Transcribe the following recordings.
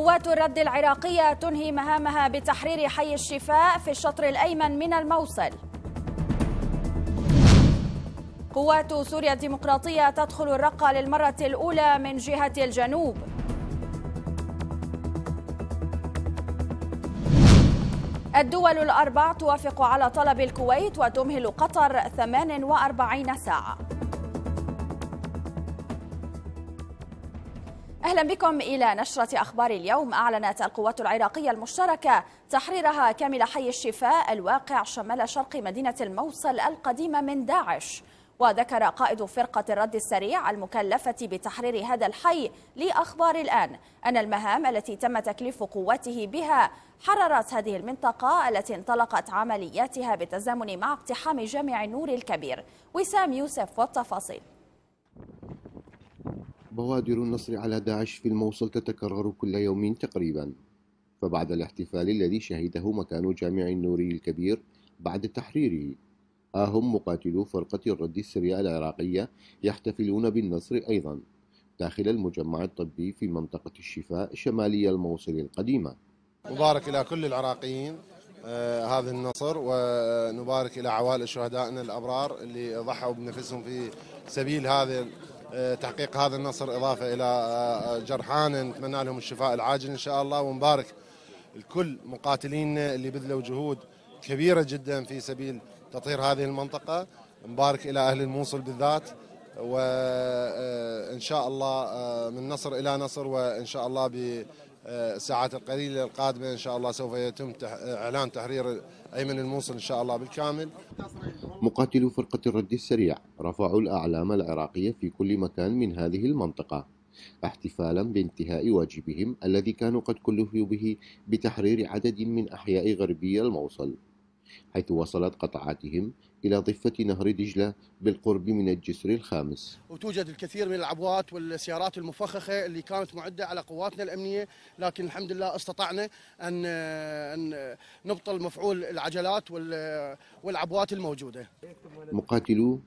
قوات الرد العراقية تنهي مهامها بتحرير حي الشفاء في الشطر الأيمن من الموصل قوات سوريا الديمقراطية تدخل الرقة للمرة الأولى من جهة الجنوب الدول الأربع توافق على طلب الكويت وتمهل قطر 48 ساعة أهلا بكم إلى نشرة أخبار اليوم أعلنت القوات العراقية المشتركة تحريرها كامل حي الشفاء الواقع شمال شرق مدينة الموصل القديمة من داعش وذكر قائد فرقة الرد السريع المكلفة بتحرير هذا الحي لأخبار الآن أن المهام التي تم تكليف قواته بها حررت هذه المنطقة التي انطلقت عملياتها بالتزامن مع اقتحام جامع النور الكبير وسام يوسف والتفاصيل بوادر النصر على داعش في الموصل تتكرر كل يوم تقريبا فبعد الاحتفال الذي شهده مكان جامع النوري الكبير بعد تحريره ها هم مقاتلو فرقة الرد السريع العراقية يحتفلون بالنصر أيضا داخل المجمع الطبي في منطقة الشفاء شمالية الموصل القديمة مبارك إلى كل العراقيين آه، هذا النصر ونبارك إلى عوائل شهدائنا الأبرار اللي ضحوا بنفسهم في سبيل هذا آه، تحقيق هذا النصر إضافة إلى آه، آه، جرحانا نتمنى لهم الشفاء العاجل إن شاء الله ونبارك لكل مقاتلينا اللي بذلوا جهود كبيرة جدا في سبيل تطهير هذه المنطقة مبارك إلى أهل الموصل بالذات وإن شاء الله من نصر إلى نصر وإن شاء الله الساعات القليلة القادمة إن شاء الله سوف يتم إعلان تحرير أيمن الموصل إن شاء الله بالكامل مقاتلو فرقة الرد السريع رفعوا الأعلام العراقية في كل مكان من هذه المنطقة احتفالا بانتهاء واجبهم الذي كانوا قد كلفوا به بتحرير عدد من أحياء غربي الموصل حيث وصلت قطعاتهم إلى ضفة نهر دجلة بالقرب من الجسر الخامس وتوجد الكثير من العبوات والسيارات المفخخة اللي كانت معدة على قواتنا الأمنية لكن الحمد لله استطعنا أن, نبطل مفعول العجلات والعبوات الموجودة مقاتلو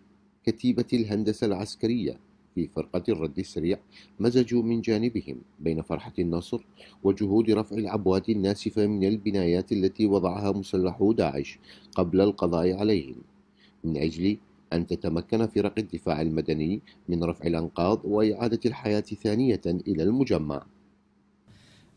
كتيبة الهندسة العسكرية في فرقة الرد السريع مزجوا من جانبهم بين فرحة النصر وجهود رفع العبوات الناسفة من البنايات التي وضعها مسلحو داعش قبل القضاء عليهم من أجل أن تتمكن فرق الدفاع المدني من رفع الأنقاض وإعادة الحياة ثانية إلى المجمع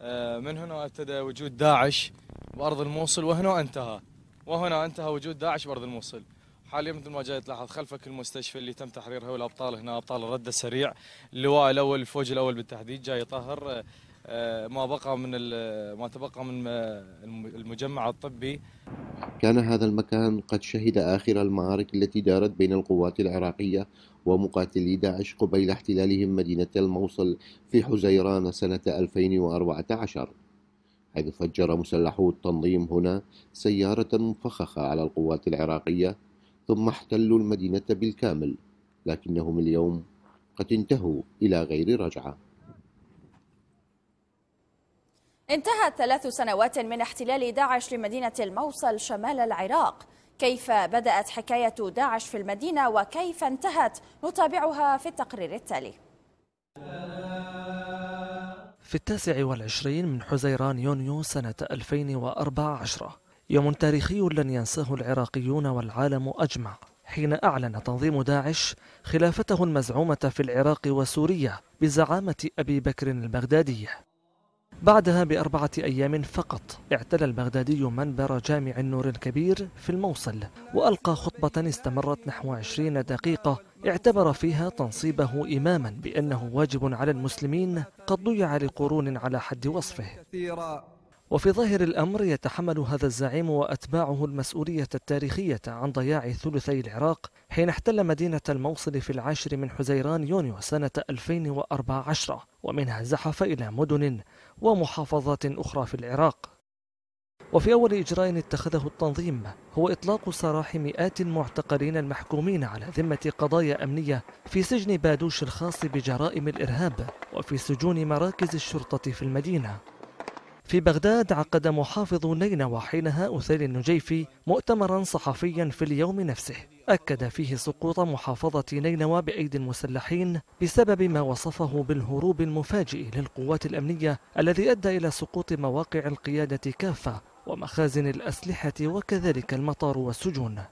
آه، من هنا ابتدى وجود داعش بأرض الموصل وهنا انتهى وهنا انتهى وجود داعش بأرض الموصل حاليا مثل ما جاي تلاحظ خلفك المستشفى اللي تم تحريرها والابطال هنا ابطال الرد السريع اللواء الاول الفوج الاول بالتحديد جاي يطهر آه، ما بقى من ما تبقى من المجمع الطبي كان هذا المكان قد شهد آخر المعارك التي دارت بين القوات العراقية ومقاتلي داعش قبيل احتلالهم مدينة الموصل في حزيران سنة 2014 حيث فجر مسلحو التنظيم هنا سيارة مفخخة على القوات العراقية ثم احتلوا المدينة بالكامل لكنهم اليوم قد انتهوا إلى غير رجعه انتهت ثلاث سنوات من احتلال داعش لمدينة الموصل شمال العراق كيف بدأت حكاية داعش في المدينة وكيف انتهت نتابعها في التقرير التالي في التاسع والعشرين من حزيران يونيو سنة 2014 يوم تاريخي لن ينساه العراقيون والعالم أجمع حين أعلن تنظيم داعش خلافته المزعومة في العراق وسوريا بزعامة أبي بكر البغدادي بعدها بأربعة أيام فقط اعتلى البغدادي منبر جامع النور الكبير في الموصل وألقى خطبة استمرت نحو عشرين دقيقة اعتبر فيها تنصيبه إماما بأنه واجب على المسلمين قد ضيع لقرون على حد وصفه وفي ظاهر الأمر يتحمل هذا الزعيم وأتباعه المسؤولية التاريخية عن ضياع ثلثي العراق حين احتل مدينة الموصل في العاشر من حزيران يونيو سنة 2014 ومنها زحف إلى مدن ومحافظات أخرى في العراق وفي أول إجراء اتخذه التنظيم هو إطلاق سراح مئات المعتقلين المحكومين على ذمة قضايا أمنية في سجن بادوش الخاص بجرائم الإرهاب وفي سجون مراكز الشرطة في المدينة في بغداد عقد محافظ نينوى حينها أثيل النجيفي مؤتمرا صحفيا في اليوم نفسه أكد فيه سقوط محافظة نينوى بأيدي المسلحين بسبب ما وصفه بالهروب المفاجئ للقوات الأمنية الذي أدى إلى سقوط مواقع القيادة كافة ومخازن الأسلحة وكذلك المطار والسجون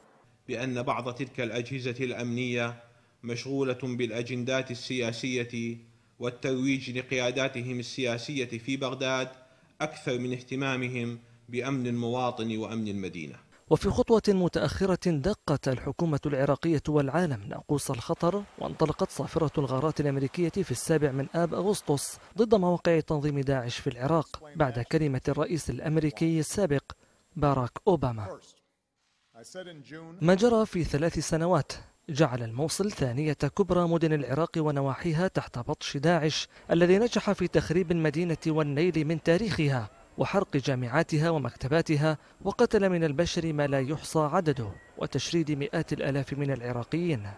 بأن بعض تلك الأجهزة الأمنية مشغولة بالأجندات السياسية والترويج لقياداتهم السياسية في بغداد أكثر من اهتمامهم بأمن المواطن وأمن المدينة وفي خطوة متأخرة دقت الحكومة العراقية والعالم ناقوس الخطر وانطلقت صافرة الغارات الأمريكية في السابع من آب أغسطس ضد مواقع تنظيم داعش في العراق بعد كلمة الرئيس الأمريكي السابق باراك أوباما ما جرى في ثلاث سنوات جعل الموصل ثانية كبرى مدن العراق ونواحيها تحت بطش داعش الذي نجح في تخريب المدينة والنيل من تاريخها وحرق جامعاتها ومكتباتها وقتل من البشر ما لا يحصى عدده وتشريد مئات الآلاف من العراقيين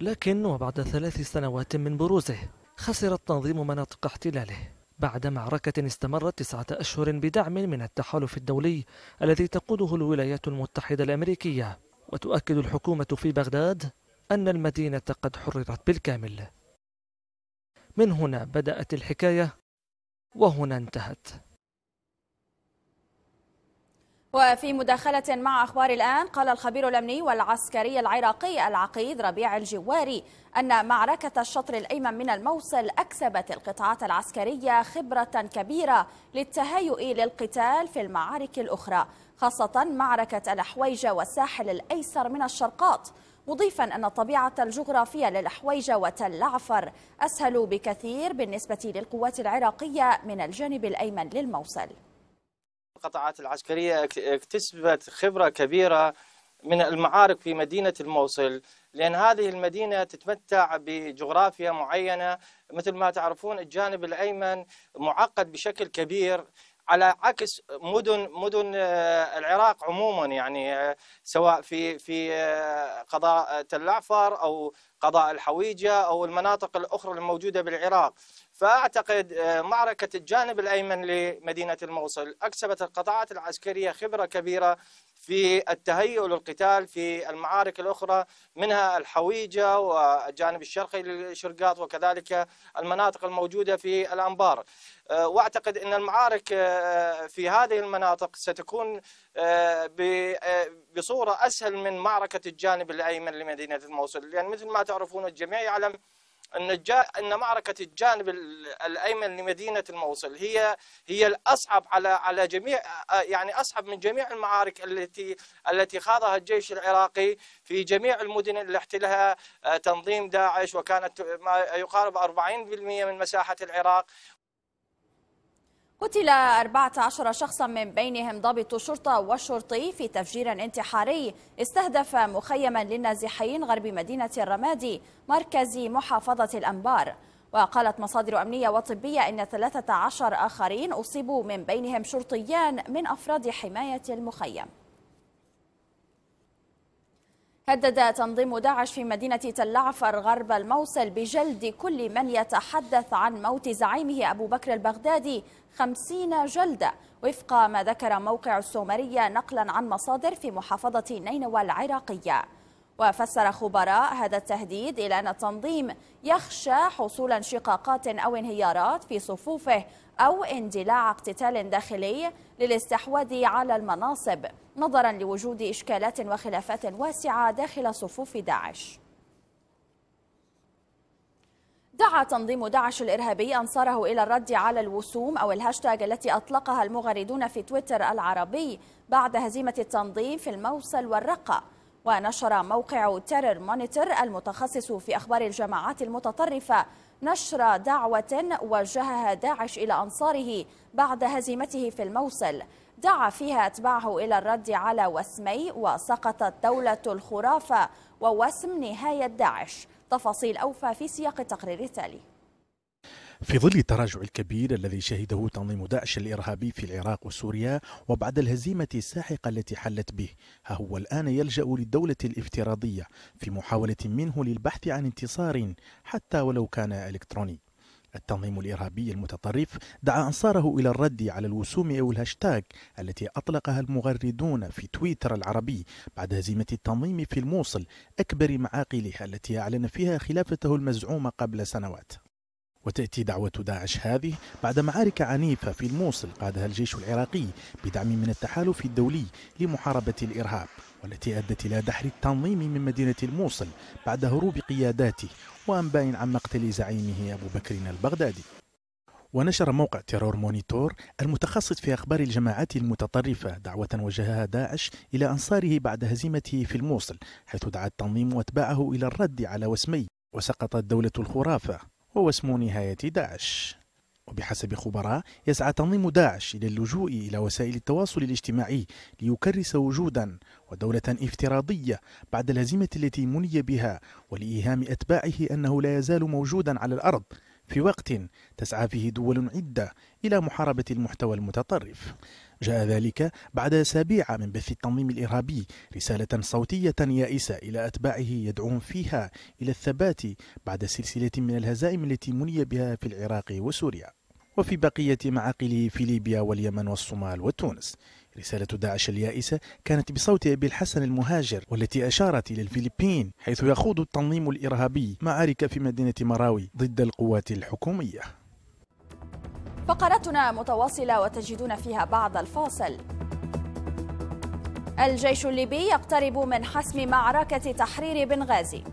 لكن وبعد ثلاث سنوات من بروزه خسر التنظيم مناطق احتلاله بعد معركة استمرت تسعة أشهر بدعم من التحالف الدولي الذي تقوده الولايات المتحدة الأمريكية وتؤكد الحكومة في بغداد أن المدينة قد حررت بالكامل من هنا بدأت الحكاية وهنا انتهت وفي مداخلة مع أخبار الآن قال الخبير الأمني والعسكري العراقي العقيد ربيع الجواري أن معركة الشطر الأيمن من الموصل أكسبت القطاعات العسكرية خبرة كبيرة للتهيؤ للقتال في المعارك الأخرى خاصة معركة الأحويجة والساحل الأيسر من الشرقات مضيفا أن الطبيعة الجغرافية للحويجة وتل عفر أسهل بكثير بالنسبة للقوات العراقية من الجانب الأيمن للموصل القطاعات العسكرية اكتسبت خبرة كبيرة من المعارك في مدينة الموصل لأن هذه المدينة تتمتع بجغرافيا معينة مثل ما تعرفون الجانب الأيمن معقد بشكل كبير على عكس مدن مدن آه، العراق عموما يعني آه، سواء في في آه، قضاء تل او قضاء الحويجه او المناطق الاخرى الموجوده بالعراق فأعتقد آه، معركة الجانب الأيمن لمدينة الموصل أكسبت القطاعات العسكرية خبرة كبيرة في التهيؤ للقتال في المعارك الأخرى منها الحويجة والجانب الشرقي للشرقاط وكذلك المناطق الموجودة في الأنبار آه، وأعتقد أن المعارك آه، في هذه المناطق ستكون بصورة أسهل من معركة الجانب الأيمن لمدينة الموصل لأن يعني مثل ما تعرفون الجميع يعلم أن أن معركة الجانب الأيمن لمدينة الموصل هي هي الأصعب على على جميع آه، يعني أصعب من جميع المعارك التي التي خاضها الجيش العراقي في جميع المدن اللي احتلها آه، تنظيم داعش وكانت ما يقارب 40% من مساحة العراق قتل 14 شخصا من بينهم ضابط شرطة وشرطي في تفجير انتحاري استهدف مخيما للنازحين غرب مدينة الرمادي مركز محافظة الأنبار وقالت مصادر أمنية وطبية أن 13 آخرين أصيبوا من بينهم شرطيان من أفراد حماية المخيم هدد تنظيم داعش في مدينة تلعفر غرب الموصل بجلد كل من يتحدث عن موت زعيمه أبو بكر البغدادي خمسين جلدة وفق ما ذكر موقع السومرية نقلا عن مصادر في محافظة نينوى العراقية وفسر خبراء هذا التهديد إلى أن التنظيم يخشى حصول انشقاقات أو انهيارات في صفوفه أو اندلاع اقتتال داخلي للاستحواذ على المناصب نظرا لوجود إشكالات وخلافات واسعة داخل صفوف داعش دعا تنظيم داعش الإرهابي أنصاره إلى الرد على الوسوم أو الهاشتاج التي أطلقها المغردون في تويتر العربي بعد هزيمة التنظيم في الموصل والرقة ونشر موقع تيرر مونيتور المتخصص في أخبار الجماعات المتطرفة نشر دعوة وجهها داعش إلى أنصاره بعد هزيمته في الموصل دعا فيها أتباعه إلى الرد على وسمي وسقطت دولة الخرافة ووسم نهاية داعش تفاصيل أوفى في سياق التقرير التالي في ظل التراجع الكبير الذي شهده تنظيم داعش الإرهابي في العراق وسوريا وبعد الهزيمة الساحقة التي حلت به ها هو الآن يلجأ للدولة الافتراضية في محاولة منه للبحث عن انتصار حتى ولو كان إلكتروني التنظيم الإرهابي المتطرف دعا أنصاره إلى الرد على الوسوم أو الهاشتاج التي أطلقها المغردون في تويتر العربي بعد هزيمة التنظيم في الموصل أكبر معاقلها التي أعلن فيها خلافته المزعومة قبل سنوات وتأتي دعوة داعش هذه بعد معارك عنيفة في الموصل قادها الجيش العراقي بدعم من التحالف الدولي لمحاربة الإرهاب والتي أدت إلى دحر التنظيم من مدينة الموصل بعد هروب قياداته وأنباء عن مقتل زعيمه أبو بكر البغدادي ونشر موقع تيرور مونيتور المتخصص في أخبار الجماعات المتطرفة دعوة وجهها داعش إلى أنصاره بعد هزيمته في الموصل حيث دعا التنظيم وأتباعه إلى الرد على وسمي وسقطت دولة الخرافة ووسم نهاية داعش وبحسب خبراء يسعى تنظيم داعش إلى اللجوء إلى وسائل التواصل الاجتماعي ليكرس وجودا ودولة افتراضية بعد الهزيمة التي مني بها ولإيهام أتباعه أنه لا يزال موجودا على الأرض في وقت تسعى فيه دول عدة إلى محاربة المحتوى المتطرف جاء ذلك بعد أسابيع من بث التنظيم الإرهابي رسالة صوتية يائسة إلى أتباعه يدعوهم فيها إلى الثبات بعد سلسلة من الهزائم التي مني بها في العراق وسوريا وفي بقية معاقله في ليبيا واليمن والصومال وتونس رسالة داعش اليائسة كانت بصوت أبي الحسن المهاجر والتي أشارت إلى الفلبين حيث يخوض التنظيم الإرهابي معارك في مدينة مراوي ضد القوات الحكومية فقرتنا متواصلة وتجدون فيها بعض الفاصل الجيش الليبي يقترب من حسم معركة تحرير بنغازي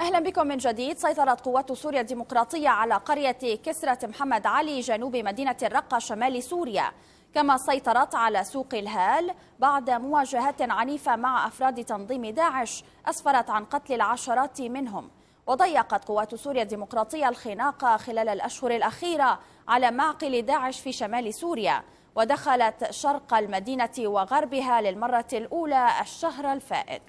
أهلا بكم من جديد سيطرت قوات سوريا الديمقراطية على قرية كسرة محمد علي جنوب مدينة الرقة شمال سوريا كما سيطرت على سوق الهال بعد مواجهات عنيفة مع أفراد تنظيم داعش أسفرت عن قتل العشرات منهم وضيقت قوات سوريا الديمقراطية الخناقة خلال الأشهر الأخيرة على معقل داعش في شمال سوريا ودخلت شرق المدينة وغربها للمرة الأولى الشهر الفائت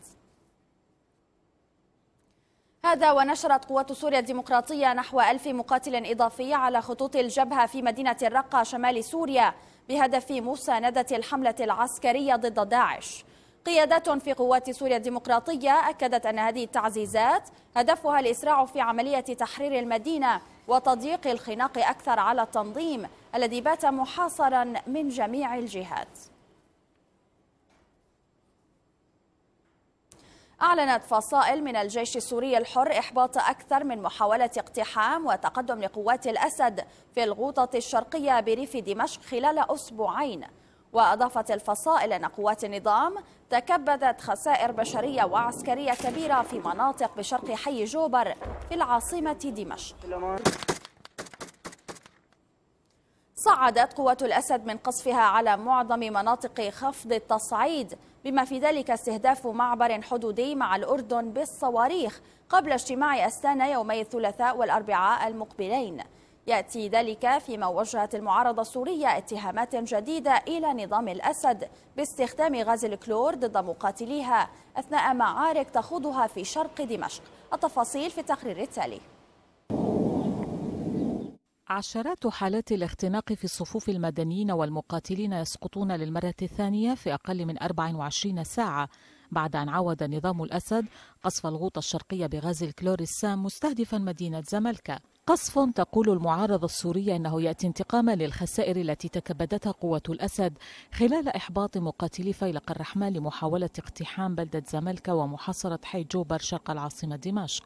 هذا ونشرت قوات سوريا الديمقراطية نحو ألف مقاتل إضافي على خطوط الجبهة في مدينة الرقة شمال سوريا بهدف مساندة الحملة العسكرية ضد داعش قيادات في قوات سوريا الديمقراطية أكدت أن هذه التعزيزات هدفها الإسراع في عملية تحرير المدينة وتضييق الخناق أكثر على التنظيم الذي بات محاصرا من جميع الجهات أعلنت فصائل من الجيش السوري الحر إحباط أكثر من محاولة اقتحام وتقدم لقوات الأسد في الغوطة الشرقية بريف دمشق خلال أسبوعين وأضافت الفصائل أن قوات النظام تكبدت خسائر بشرية وعسكرية كبيرة في مناطق بشرق حي جوبر في العاصمة دمشق صعدت قوات الأسد من قصفها على معظم مناطق خفض التصعيد بما في ذلك استهداف معبر حدودي مع الأردن بالصواريخ قبل اجتماع أستانا يومي الثلاثاء والأربعاء المقبلين يأتي ذلك فيما وجهت المعارضة السورية اتهامات جديدة إلى نظام الأسد باستخدام غاز الكلور ضد مقاتليها أثناء معارك تخوضها في شرق دمشق التفاصيل في التقرير التالي عشرات حالات الاختناق في صفوف المدنيين والمقاتلين يسقطون للمرة الثانية في أقل من 24 ساعة بعد أن عاود نظام الأسد قصف الغوطة الشرقية بغاز الكلور السام مستهدفا مدينة زملكا قصف تقول المعارضة السورية أنه يأتي انتقاما للخسائر التي تكبدتها قوة الأسد خلال إحباط مقاتلي فيلق الرحمن لمحاولة اقتحام بلدة زملكا ومحاصرة حي جوبر شرق العاصمة دمشق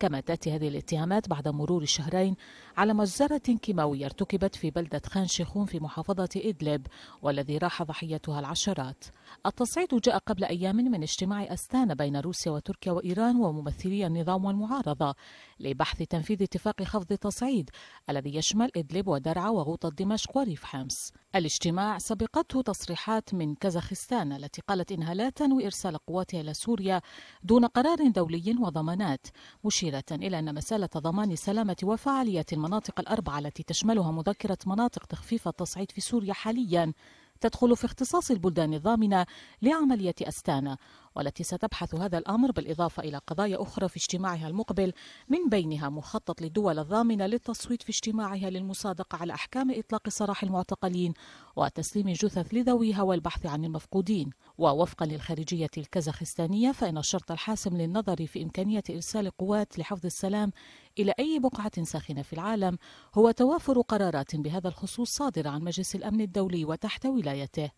كما تأتي هذه الاتهامات بعد مرور شهرين على مجزرة كيماوية ارتكبت في بلدة خان شيخون في محافظة إدلب والذي راح ضحيتها العشرات التصعيد جاء قبل أيام من اجتماع أستانا بين روسيا وتركيا وإيران وممثلي النظام والمعارضة لبحث تنفيذ اتفاق خفض التصعيد الذي يشمل إدلب ودرعا وغوطة دمشق وريف حمص الاجتماع سبقته تصريحات من كازاخستان التي قالت إنها لا تنوي إرسال قواتها إلى سوريا دون قرار دولي وضمانات مشيرة إلى أن مسألة ضمان سلامة وفعالية المناطق الأربعة التي تشملها مذكرة مناطق تخفيف التصعيد في سوريا حاليا تدخل في اختصاص البلدان الضامنة لعملية أستانا والتي ستبحث هذا الأمر بالإضافة إلى قضايا أخرى في اجتماعها المقبل من بينها مخطط لدول الضامنة للتصويت في اجتماعها للمصادقة على أحكام إطلاق سراح المعتقلين وتسليم الجثث لذويها والبحث عن المفقودين ووفقا للخارجية الكازاخستانية فإن الشرط الحاسم للنظر في إمكانية إرسال قوات لحفظ السلام إلى أي بقعة ساخنة في العالم هو توافر قرارات بهذا الخصوص صادرة عن مجلس الأمن الدولي وتحت ولايته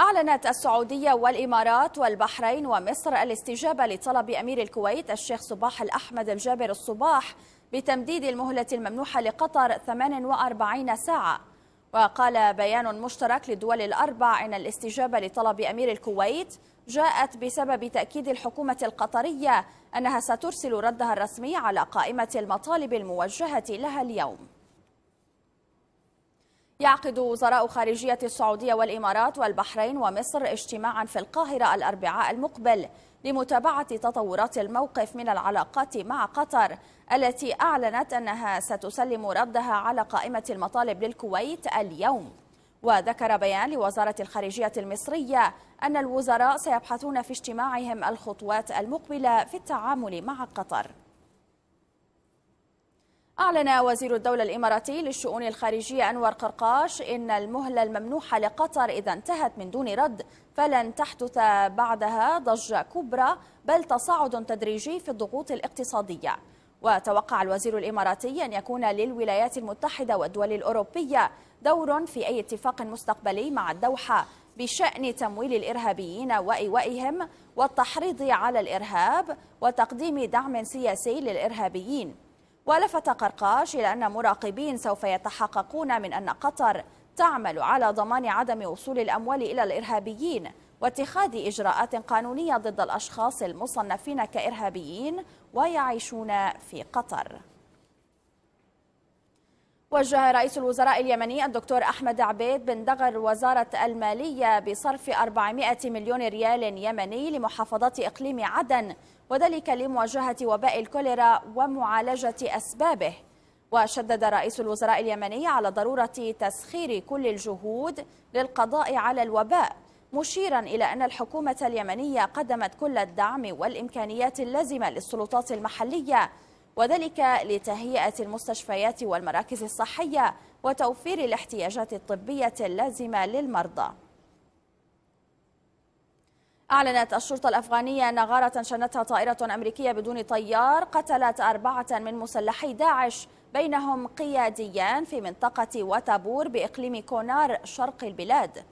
أعلنت السعودية والإمارات والبحرين ومصر الاستجابة لطلب أمير الكويت الشيخ صباح الأحمد الجابر الصباح بتمديد المهلة الممنوحة لقطر 48 ساعة وقال بيان مشترك للدول الأربع أن الاستجابة لطلب أمير الكويت جاءت بسبب تأكيد الحكومة القطرية أنها سترسل ردها الرسمي على قائمة المطالب الموجهة لها اليوم يعقد وزراء خارجية السعودية والإمارات والبحرين ومصر اجتماعا في القاهرة الأربعاء المقبل لمتابعة تطورات الموقف من العلاقات مع قطر التي أعلنت أنها ستسلم ردها على قائمة المطالب للكويت اليوم وذكر بيان لوزارة الخارجية المصرية أن الوزراء سيبحثون في اجتماعهم الخطوات المقبلة في التعامل مع قطر أعلن وزير الدولة الإماراتي للشؤون الخارجية أنور قرقاش إن المهلة الممنوحة لقطر إذا انتهت من دون رد فلن تحدث بعدها ضجة كبرى بل تصاعد تدريجي في الضغوط الاقتصادية وتوقع الوزير الإماراتي أن يكون للولايات المتحدة والدول الأوروبية دور في أي اتفاق مستقبلي مع الدوحة بشأن تمويل الإرهابيين وإيوائهم والتحريض على الإرهاب وتقديم دعم سياسي للإرهابيين ولفت قرقاش إلى أن مراقبين سوف يتحققون من أن قطر تعمل على ضمان عدم وصول الأموال إلى الإرهابيين واتخاذ إجراءات قانونية ضد الأشخاص المصنفين كإرهابيين ويعيشون في قطر وجه رئيس الوزراء اليمني الدكتور أحمد عبيد بن دغر وزارة المالية بصرف 400 مليون ريال يمني لمحافظة إقليم عدن وذلك لمواجهة وباء الكوليرا ومعالجة أسبابه وشدد رئيس الوزراء اليمني على ضرورة تسخير كل الجهود للقضاء على الوباء مشيرا إلى أن الحكومة اليمنية قدمت كل الدعم والإمكانيات اللازمة للسلطات المحلية وذلك لتهيئة المستشفيات والمراكز الصحية وتوفير الاحتياجات الطبية اللازمة للمرضى أعلنت الشرطة الأفغانية أن غارة شنتها طائرة أمريكية بدون طيار قتلت أربعة من مسلحي داعش بينهم قياديان في منطقة وتابور بإقليم كونار شرق البلاد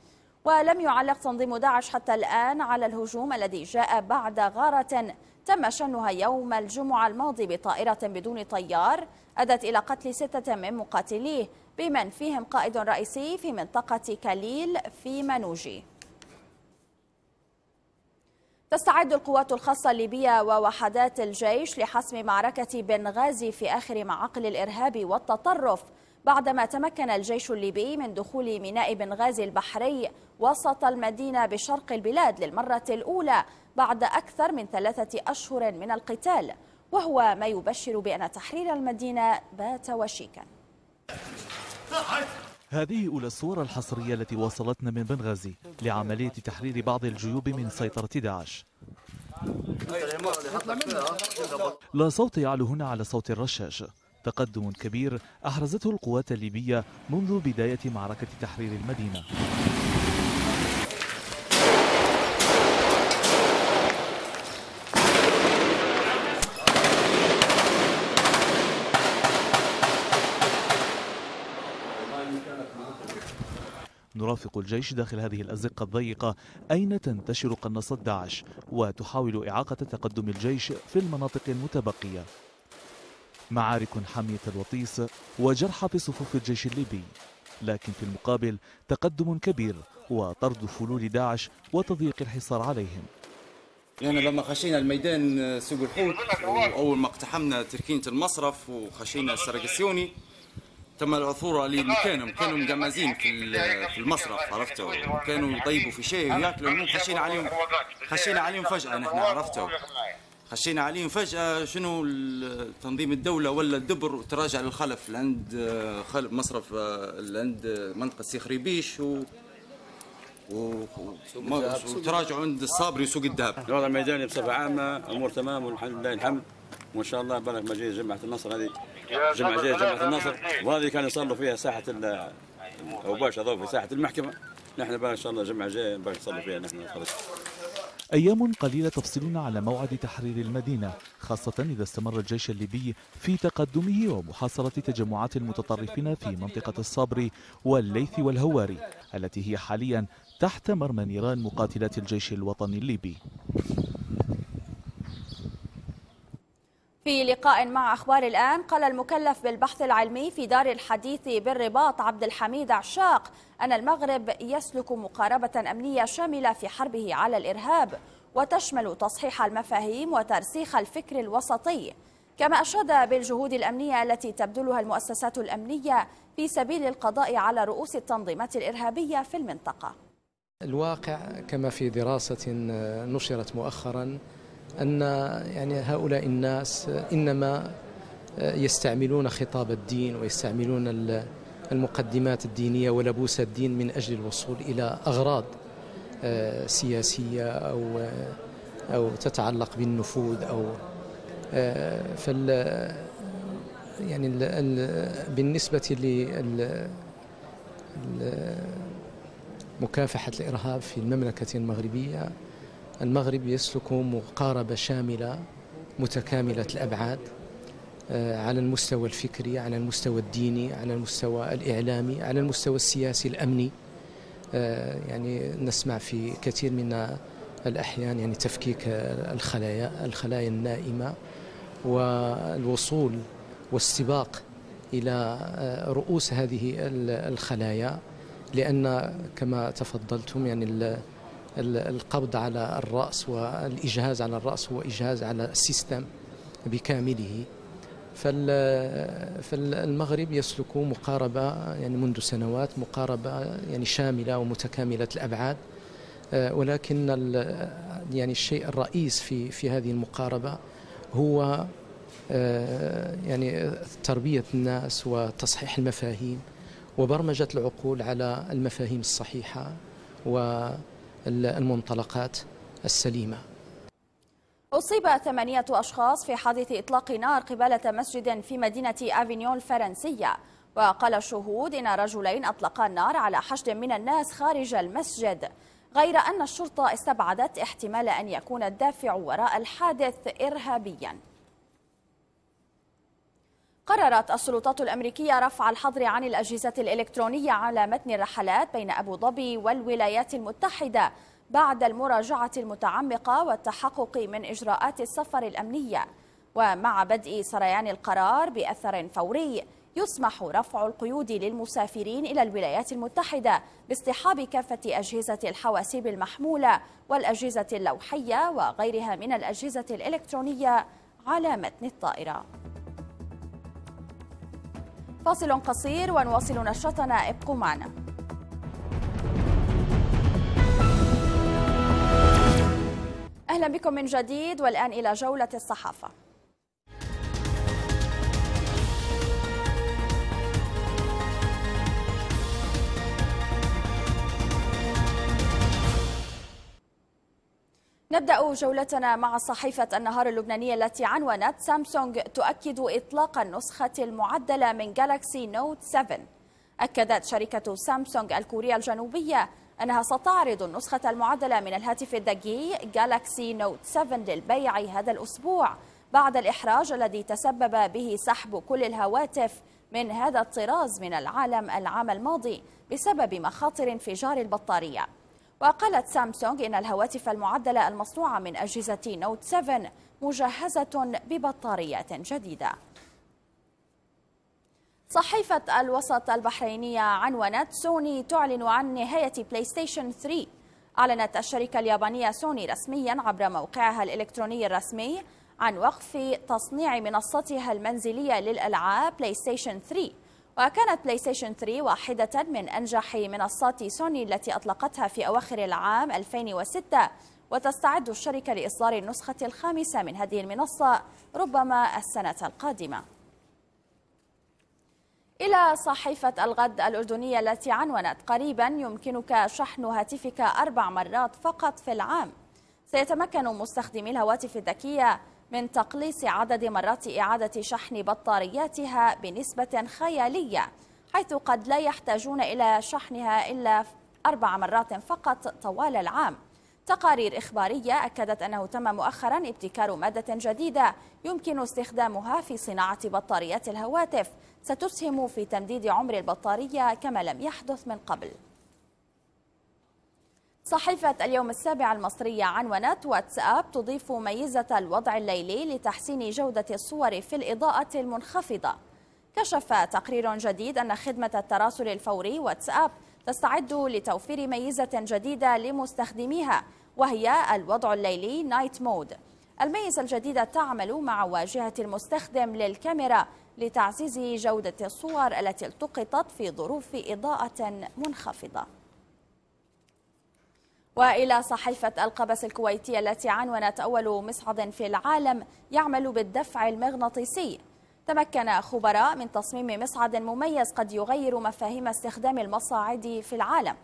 ولم يعلق تنظيم داعش حتى الآن على الهجوم الذي جاء بعد غارة تم شنها يوم الجمعة الماضي بطائرة بدون طيار أدت إلى قتل ستة من مقاتليه بمن فيهم قائد رئيسي في منطقة كليل في منوجي تستعد القوات الخاصة الليبية ووحدات الجيش لحسم معركة بنغازي في آخر معاقل الإرهاب والتطرف بعدما تمكن الجيش الليبي من دخول ميناء بنغازي البحري وسط المدينة بشرق البلاد للمرة الأولى بعد أكثر من ثلاثة أشهر من القتال وهو ما يبشر بأن تحرير المدينة بات وشيكا هذه أولى الصور الحصرية التي وصلتنا من بنغازي لعملية تحرير بعض الجيوب من سيطرة داعش لا صوت يعلو هنا على صوت الرشاش تقدم كبير أحرزته القوات الليبية منذ بداية معركة تحرير المدينة نرافق الجيش داخل هذه الأزقة الضيقة أين تنتشر قناصات داعش وتحاول إعاقة تقدم الجيش في المناطق المتبقية معارك حامية الوطيس وجرحى في صفوف الجيش الليبي لكن في المقابل تقدم كبير وطرد فلول داعش وتضييق الحصار عليهم يعني لما خشينا الميدان سوق الحوت اول ما اقتحمنا تركينه المصرف وخشينا السرقسيوني تم العثور عليهم مكانهم كانوا مجمزين في في المصرف عرفتوا كانوا يطيبوا في شيء وياكلوا المهم خشينا عليهم خشينا إيه، عليهم فجأة إيه، نحن عرفتوا إيه، خشينا عليهم فجأة شنو تنظيم الدولة ولا الدبر وتراجع للخلف لعند آه، خلف مصرف آه، عند منطقة سيخ ريبيش و وتراجعوا عند الصابري وسوق الدهب. الوضع الميداني بصفة عامة أمور تمام والحمد لله الحمد وإن شاء الله بارك مجيء جماعة النصر هذه جمع جمعة النصر وهذه كان يصلوا فيها ساحة أو باش في ساحة المحكمة نحن بقى إن شاء الله الجمعة الجاية باش نصلي فيها نحن خرج أيام قليلة تفصلنا على موعد تحرير المدينة خاصة إذا استمر الجيش الليبي في تقدمه ومحاصرة تجمعات المتطرفين في منطقة الصبر والليث والهواري التي هي حاليا تحت مرمى نيران مقاتلات الجيش الوطني الليبي في لقاء مع أخبار الآن قال المكلف بالبحث العلمي في دار الحديث بالرباط عبد الحميد عشاق أن المغرب يسلك مقاربة أمنية شاملة في حربه على الإرهاب وتشمل تصحيح المفاهيم وترسيخ الفكر الوسطي كما أشاد بالجهود الأمنية التي تبذلها المؤسسات الأمنية في سبيل القضاء على رؤوس التنظيمات الإرهابية في المنطقة الواقع كما في دراسة نشرت مؤخراً أن يعني هؤلاء الناس إنما يستعملون خطاب الدين ويستعملون المقدمات الدينية ولبوس الدين من أجل الوصول إلى أغراض آه، سياسية أو آه، أو تتعلق بالنفوذ أو آه، فال يعني بالنسبة لمكافحه مكافحة الإرهاب في المملكة المغربية المغرب يسلك مقاربة شاملة متكاملة الأبعاد آه، على المستوى الفكري على المستوى الديني على المستوى الإعلامي على المستوى السياسي الأمني آه، يعني نسمع في كثير من الأحيان يعني تفكيك الخلايا الخلايا النائمة والوصول والسباق إلى آه، رؤوس هذه الخلايا لأن كما تفضلتم يعني القبض على الرأس والإجهاز على الرأس هو إجهاز على السيستم بكامله فالمغرب يسلك مقاربة يعني منذ سنوات مقاربة يعني شاملة ومتكاملة الأبعاد آه، ولكن يعني الشيء الرئيس في في هذه المقاربة هو آه، يعني تربية الناس وتصحيح المفاهيم وبرمجة العقول على المفاهيم الصحيحة و المنطلقات السليمة أصيب ثمانية أشخاص في حادث إطلاق نار قبالة مسجد في مدينة أفينيون الفرنسية وقال الشهود إن رجلين أطلقا النار على حشد من الناس خارج المسجد غير أن الشرطة استبعدت احتمال أن يكون الدافع وراء الحادث إرهابياً قررت السلطات الأمريكية رفع الحظر عن الأجهزة الإلكترونية على متن الرحلات بين أبو ظبي والولايات المتحدة بعد المراجعة المتعمقة والتحقق من إجراءات السفر الأمنية ومع بدء سريان القرار بأثر فوري يسمح رفع القيود للمسافرين إلى الولايات المتحدة باصطحاب كافة أجهزة الحواسيب المحمولة والأجهزة اللوحية وغيرها من الأجهزة الإلكترونية على متن الطائرة فاصل قصير ونواصل نشرتنا ابقوا معنا أهلا بكم من جديد والآن إلى جولة الصحافة نبدأ جولتنا مع صحيفة النهار اللبنانية التي عنونت سامسونج تؤكد إطلاق النسخة المعدلة من جالاكسي نوت 7 أكدت شركة سامسونج الكورية الجنوبية أنها ستعرض النسخة المعدلة من الهاتف الذكي جالاكسي نوت 7 للبيع هذا الأسبوع بعد الإحراج الذي تسبب به سحب كل الهواتف من هذا الطراز من العالم العام الماضي بسبب مخاطر انفجار البطارية وقالت سامسونج إن الهواتف المعدلة المصنوعة من أجهزة نوت 7 مجهزة ببطاريات جديدة صحيفة الوسط البحرينية عنونت سوني تعلن عن نهاية بلاي ستيشن 3 أعلنت الشركة اليابانية سوني رسميا عبر موقعها الإلكتروني الرسمي عن وقف تصنيع منصتها المنزلية للألعاب بلاي ستيشن 3 وكانت بلاي ستيشن 3 واحدة من أنجح منصات سوني التي أطلقتها في أواخر العام 2006 وتستعد الشركة لإصدار النسخة الخامسة من هذه المنصة ربما السنة القادمة إلى صحيفة الغد الأردنية التي عنونت قريبا يمكنك شحن هاتفك أربع مرات فقط في العام سيتمكن مستخدمي الهواتف الذكية من تقليص عدد مرات إعادة شحن بطارياتها بنسبة خيالية حيث قد لا يحتاجون إلى شحنها إلا أربع مرات فقط طوال العام تقارير إخبارية أكدت أنه تم مؤخرا ابتكار مادة جديدة يمكن استخدامها في صناعة بطاريات الهواتف ستسهم في تمديد عمر البطارية كما لم يحدث من قبل صحيفة اليوم السابع المصرية عنونت واتساب تضيف ميزة الوضع الليلي لتحسين جودة الصور في الإضاءة المنخفضة كشف تقرير جديد أن خدمة التراسل الفوري واتساب تستعد لتوفير ميزة جديدة لمستخدميها وهي الوضع الليلي نايت مود الميزة الجديدة تعمل مع واجهة المستخدم للكاميرا لتعزيز جودة الصور التي التقطت في ظروف إضاءة منخفضة وإلى صحيفة القبس الكويتية التي عنونت أول مصعد في العالم يعمل بالدفع المغناطيسي تمكن خبراء من تصميم مصعد مميز قد يغير مفاهيم استخدام المصاعد في العالم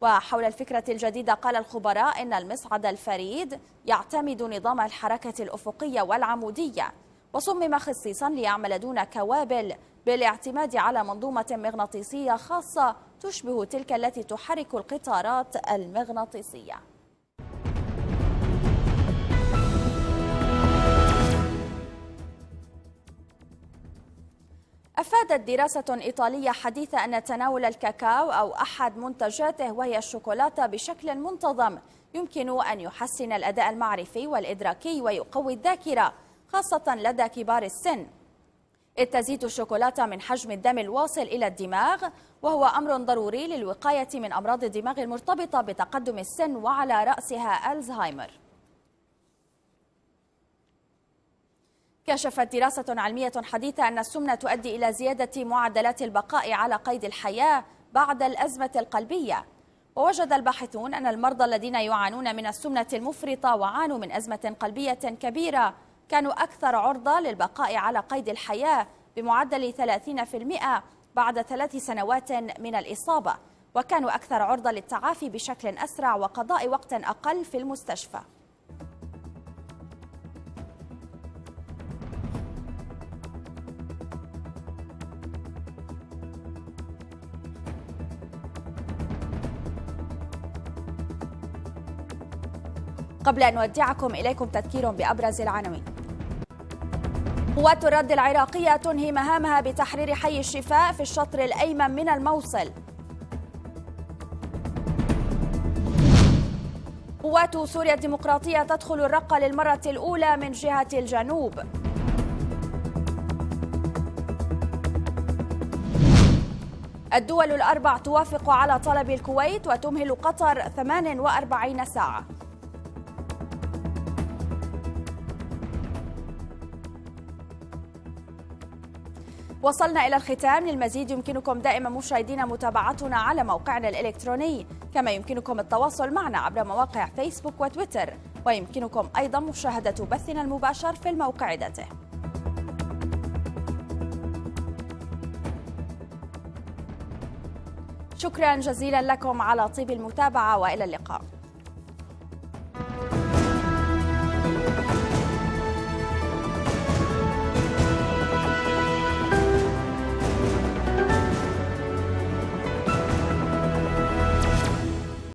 وحول الفكرة الجديدة قال الخبراء إن المصعد الفريد يعتمد نظام الحركة الأفقية والعمودية وصمم خصيصا ليعمل دون كوابل بالاعتماد على منظومة مغناطيسية خاصة تشبه تلك التي تحرك القطارات المغناطيسية أفادت دراسة إيطالية حديثة أن تناول الكاكاو أو أحد منتجاته وهي الشوكولاتة بشكل منتظم يمكن أن يحسن الأداء المعرفي والإدراكي ويقوي الذاكرة خاصة لدى كبار السن إذ تزيد الشوكولاتة من حجم الدم الواصل إلى الدماغ وهو أمر ضروري للوقاية من أمراض الدماغ المرتبطة بتقدم السن وعلى رأسها ألزهايمر كشفت دراسة علمية حديثة أن السمنة تؤدي إلى زيادة معدلات البقاء على قيد الحياة بعد الأزمة القلبية ووجد الباحثون أن المرضى الذين يعانون من السمنة المفرطة وعانوا من أزمة قلبية كبيرة كانوا أكثر عرضة للبقاء على قيد الحياة بمعدل 30% بعد ثلاث سنوات من الإصابة وكانوا أكثر عرضة للتعافي بشكل أسرع وقضاء وقت أقل في المستشفى قبل أن نودعكم إليكم تذكير بأبرز العناوين قوات الرد العراقية تنهي مهامها بتحرير حي الشفاء في الشطر الأيمن من الموصل قوات سوريا الديمقراطية تدخل الرقة للمرة الأولى من جهة الجنوب الدول الأربع توافق على طلب الكويت وتمهل قطر 48 ساعة وصلنا إلى الختام للمزيد يمكنكم دائما مشاهدينا متابعتنا على موقعنا الإلكتروني كما يمكنكم التواصل معنا عبر مواقع فيسبوك وتويتر ويمكنكم أيضا مشاهدة بثنا المباشر في الموقع ذاته شكرا جزيلا لكم على طيب المتابعة وإلى اللقاء